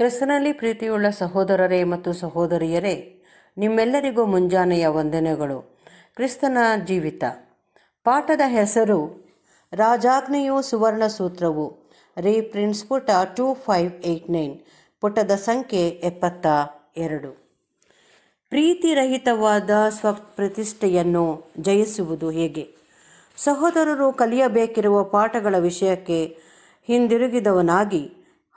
ಕ್ರಿಸ್ತನಲ್ಲಿ ಪ್ರೀತಿಯುಳ್ಳ ಸಹೋದರರೇ ಮತ್ತು ಸಹೋದರಿಯರೇ ನಿಮ್ಮೆಲ್ಲರಿಗೂ ಮುಂಜಾನೆಯ ವಂದನೆಗಳು ಕ್ರಿಸ್ತನ ಜೀವಿತ ಪಾಠದ ಹೆಸರು ರಾಜಾಗ್ನೆಯು ಸುವರ್ಣ ಸೂತ್ರವು ಪ್ರಿನ್ಸ್ ಪುಟ ಟೂ ಫೈವ್ ಏಯ್ಟ್ ನೈನ್ ಪುಟದ ಸಂಖ್ಯೆ ಎಪ್ಪತ್ತ ಎರಡು ಪ್ರೀತಿರಹಿತವಾದ ಸ್ವಪ್ರತಿಷ್ಠೆಯನ್ನು ಜಯಿಸುವುದು ಹೇಗೆ ಸಹೋದರರು ಕಲಿಯಬೇಕಿರುವ ಪಾಠಗಳ ವಿಷಯಕ್ಕೆ ಹಿಂದಿರುಗಿದವನಾಗಿ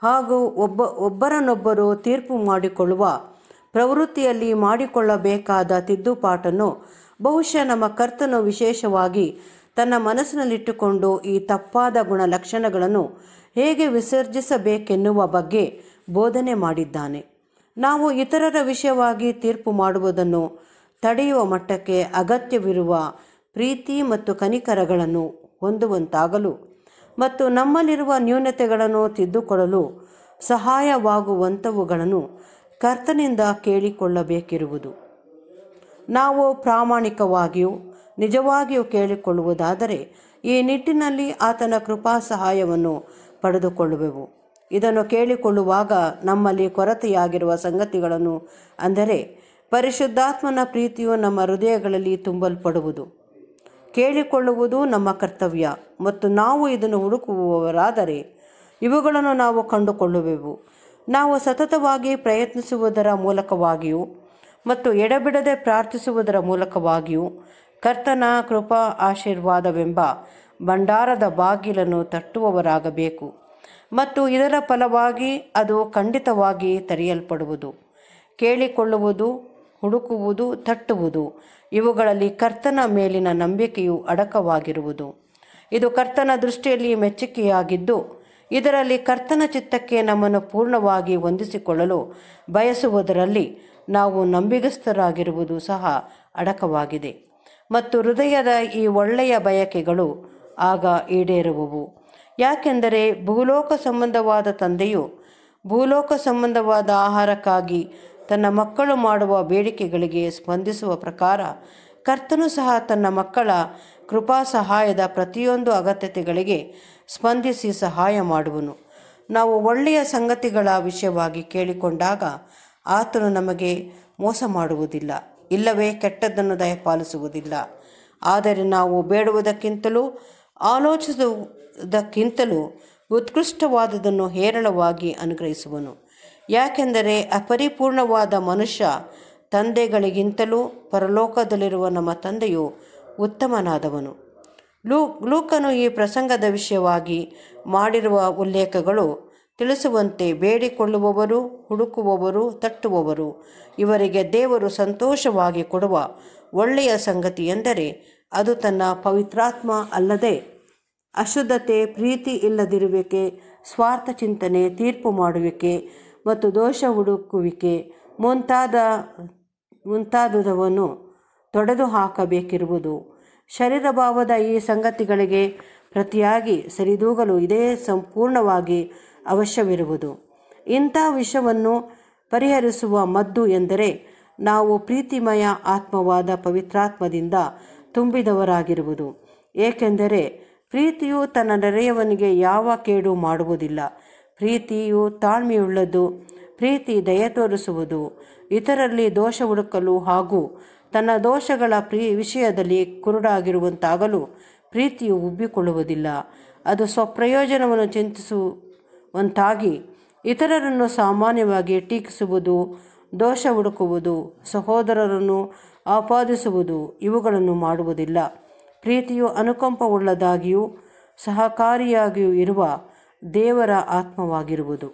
ಹಾಗೂ ಒಬ್ಬ ಒಬ್ಬರನ್ನೊಬ್ಬರು ತೀರ್ಪು ಮಾಡಿಕೊಳ್ಳುವ ಪ್ರವೃತ್ತಿಯಲ್ಲಿ ಮಾಡಿಕೊಳ್ಳಬೇಕಾದ ತಿದ್ದುಪಾಟನ್ನು ಬಹುಶಃ ನಮ್ಮ ಕರ್ತನು ವಿಶೇಷವಾಗಿ ತನ್ನ ಮನಸ್ಸಿನಲ್ಲಿಟ್ಟುಕೊಂಡು ಈ ತಪ್ಪಾದ ಗುಣಲಕ್ಷಣಗಳನ್ನು ಹೇಗೆ ವಿಸರ್ಜಿಸಬೇಕೆನ್ನುವ ಬಗ್ಗೆ ಬೋಧನೆ ಮಾಡಿದ್ದಾನೆ ನಾವು ಇತರರ ವಿಷಯವಾಗಿ ತೀರ್ಪು ಮಾಡುವುದನ್ನು ತಡೆಯುವ ಮಟ್ಟಕ್ಕೆ ಅಗತ್ಯವಿರುವ ಪ್ರೀತಿ ಮತ್ತು ಕನಿಕರಗಳನ್ನು ಹೊಂದುವಂತಾಗಲು ಮತ್ತು ನಮ್ಮಲ್ಲಿರುವ ನ್ಯೂನತೆಗಳನ್ನು ತಿದ್ದುಕೊಳ್ಳಲು ಸಹಾಯವಾಗುವಂಥವುಗಳನ್ನು ಕರ್ತನಿಂದ ಕೇಳಿಕೊಳ್ಳಬೇಕಿರುವುದು ನಾವು ಪ್ರಾಮಾಣಿಕವಾಗಿಯೂ ನಿಜವಾಗಿಯೂ ಕೇಳಿಕೊಳ್ಳುವುದಾದರೆ ಈ ನಿಟ್ಟಿನಲ್ಲಿ ಆತನ ಕೃಪಾ ಸಹಾಯವನ್ನು ಪಡೆದುಕೊಳ್ಳುವೆವು ಇದನ್ನು ಕೇಳಿಕೊಳ್ಳುವಾಗ ನಮ್ಮಲ್ಲಿ ಕೊರತೆಯಾಗಿರುವ ಸಂಗತಿಗಳನ್ನು ಅಂದರೆ ಪರಿಶುದ್ಧಾತ್ಮನ ಪ್ರೀತಿಯು ನಮ್ಮ ಹೃದಯಗಳಲ್ಲಿ ತುಂಬಲ್ಪಡುವುದು ಕೇಳಿಕೊಳ್ಳುವುದು ನಮ್ಮ ಕರ್ತವ್ಯ ಮತ್ತು ನಾವು ಇದನ್ನು ಹುಡುಕುವವರಾದರೆ ಇವುಗಳನ್ನು ನಾವು ಕಂಡುಕೊಳ್ಳುವೆವು ನಾವು ಸತತವಾಗಿ ಪ್ರಯತ್ನಿಸುವುದರ ಮೂಲಕವಾಗಿಯೂ ಮತ್ತು ಎಡಬಿಡದೆ ಪ್ರಾರ್ಥಿಸುವುದರ ಮೂಲಕವಾಗಿಯೂ ಕರ್ತನ ಕೃಪಾ ಆಶೀರ್ವಾದವೆಂಬ ಭಂಡಾರದ ಬಾಗಿಲನ್ನು ತಟ್ಟುವವರಾಗಬೇಕು ಮತ್ತು ಇದರ ಫಲವಾಗಿ ಅದು ಖಂಡಿತವಾಗಿ ತೆರೆಯಲ್ಪಡುವುದು ಕೇಳಿಕೊಳ್ಳುವುದು ಹುಡುಕುವುದು ತಟ್ಟುವುದು ಇವುಗಳಲ್ಲಿ ಕರ್ತನ ಮೇಲಿನ ನಂಬಿಕೆಯು ಅಡಕವಾಗಿರುವುದು ಇದು ಕರ್ತನ ದೃಷ್ಟಿಯಲ್ಲಿ ಮೆಚ್ಚುಗೆಯಾಗಿದ್ದು ಇದರಲ್ಲಿ ಕರ್ತನ ಚಿತ್ತಕ್ಕೆ ನಮ್ಮನ್ನು ಪೂರ್ಣವಾಗಿ ಹೊಂದಿಸಿಕೊಳ್ಳಲು ಬಯಸುವುದರಲ್ಲಿ ನಾವು ನಂಬಿಗಸ್ಥರಾಗಿರುವುದು ಸಹ ಅಡಕವಾಗಿದೆ ಮತ್ತು ಹೃದಯದ ಈ ಒಳ್ಳೆಯ ಬಯಕೆಗಳು ಆಗ ಈಡೇರುವವು ಯಾಕೆಂದರೆ ಭೂಲೋಕ ಸಂಬಂಧವಾದ ತಂದೆಯು ಭೂಲೋಕ ಸಂಬಂಧವಾದ ಆಹಾರಕ್ಕಾಗಿ ತನ್ನ ಮಕ್ಕಳು ಮಾಡುವ ಬೇಡಿಕೆಗಳಿಗೆ ಸ್ಪಂದಿಸುವ ಪ್ರಕಾರ ಕರ್ತನು ಸಹ ತನ್ನ ಮಕ್ಕಳ ಕೃಪಾ ಸಹಾಯದ ಪ್ರತಿಯೊಂದು ಅಗತ್ಯತೆಗಳಿಗೆ ಸ್ಪಂದಿಸಿ ಸಹಾಯ ಮಾಡುವನು ನಾವು ಒಳ್ಳೆಯ ಸಂಗತಿಗಳ ವಿಷಯವಾಗಿ ಕೇಳಿಕೊಂಡಾಗ ಆತನು ನಮಗೆ ಮೋಸ ಮಾಡುವುದಿಲ್ಲ ಇಲ್ಲವೇ ಕೆಟ್ಟದ್ದನ್ನು ದಯಪಾಲಿಸುವುದಿಲ್ಲ ಆದರೆ ನಾವು ಬೇಡುವುದಕ್ಕಿಂತಲೂ ಆಲೋಚಿಸುವುದಕ್ಕಿಂತಲೂ ಉತ್ಕೃಷ್ಟವಾದದನ್ನು ಹೇರಳವಾಗಿ ಅನುಗ್ರಹಿಸುವನು ಯಾಕೆಂದರೆ ಅಪರಿಪೂರ್ಣವಾದ ಮನುಷ್ಯ ತಂದೆಗಳಿಗಿಂತಲೂ ಪರಲೋಕದಲ್ಲಿರುವ ನಮ್ಮ ತಂದೆಯು ಉತ್ತಮನಾದವನು ಲೂ ಲೂಕನು ಈ ಪ್ರಸಂಗದ ವಿಷಯವಾಗಿ ಮಾಡಿರುವ ಉಲ್ಲೇಖಗಳು ತಿಳಿಸುವಂತೆ ಬೇಡಿಕೊಳ್ಳುವವರು ಹುಡುಕುವವರು ತಟ್ಟುವವರು ಇವರಿಗೆ ದೇವರು ಸಂತೋಷವಾಗಿ ಕೊಡುವ ಒಳ್ಳೆಯ ಸಂಗತಿ ಎಂದರೆ ಅದು ತನ್ನ ಪವಿತ್ರಾತ್ಮ ಅಲ್ಲದೆ ಅಶುದ್ಧತೆ ಪ್ರೀತಿ ಇಲ್ಲದಿರುವಿಕೆ ಸ್ವಾರ್ಥ ಚಿಂತನೆ ತೀರ್ಪು ಮಾಡುವಿಕೆ ಮತ್ತು ದೋಷ ಹುಡುಕುವಿಕೆ ಮುಂತಾದ ಮುಂತಾದುದವನ್ನು ತೊಡೆದು ಹಾಕಬೇಕಿರುವುದು ಶರೀರಭಾವದ ಈ ಸಂಗತಿಗಳಿಗೆ ಪ್ರತಿಯಾಗಿ ಸರಿದೂಗಲು ಇದೇ ಸಂಪೂರ್ಣವಾಗಿ ಅವಶ್ಯವಿರುವುದು ಇಂಥ ವಿಷವನ್ನು ಪರಿಹರಿಸುವ ಮದ್ದು ಎಂದರೆ ನಾವು ಪ್ರೀತಿಮಯ ಆತ್ಮವಾದ ಪವಿತ್ರಾತ್ಮದಿಂದ ತುಂಬಿದವರಾಗಿರುವುದು ಏಕೆಂದರೆ ಪ್ರೀತಿಯು ತನ್ನ ನೆರೆಯವನಿಗೆ ಯಾವ ಕೇಡು ಮಾಡುವುದಿಲ್ಲ ಪ್ರೀತಿಯು ತಾಳ್ಮೆಯುಳ್ಳದು ಪ್ರೀತಿ ದಯ ತೋರಿಸುವುದು ಇತರರಲ್ಲಿ ದೋಷ ಹುಡುಕಲು ಹಾಗೂ ತನ್ನ ದೋಷಗಳ ಪ್ರೀ ವಿಷಯದಲ್ಲಿ ಕುರುಡಾಗಿರುವಂತಾಗಲು ಪ್ರೀತಿಯು ಉಬ್ಬಿಕೊಳ್ಳುವುದಿಲ್ಲ ಅದು ಸ್ವಪ್ರಯೋಜನವನ್ನು ಚಿಂತಿಸುವಂತಾಗಿ ಇತರರನ್ನು ಸಾಮಾನ್ಯವಾಗಿ ಟೀಕಿಸುವುದು ದೋಷ ಹುಡುಕುವುದು ಸಹೋದರರನ್ನು ಆಪಾದಿಸುವುದು ಇವುಗಳನ್ನು ಮಾಡುವುದಿಲ್ಲ ಪ್ರೀತಿಯು ಅನುಕಂಪವುಳ್ಳದಾಗಿಯೂ ಸಹಕಾರಿಯಾಗಿಯೂ ಇರುವ ದೇವರ ಆತ್ಮವಾಗಿರುವುದು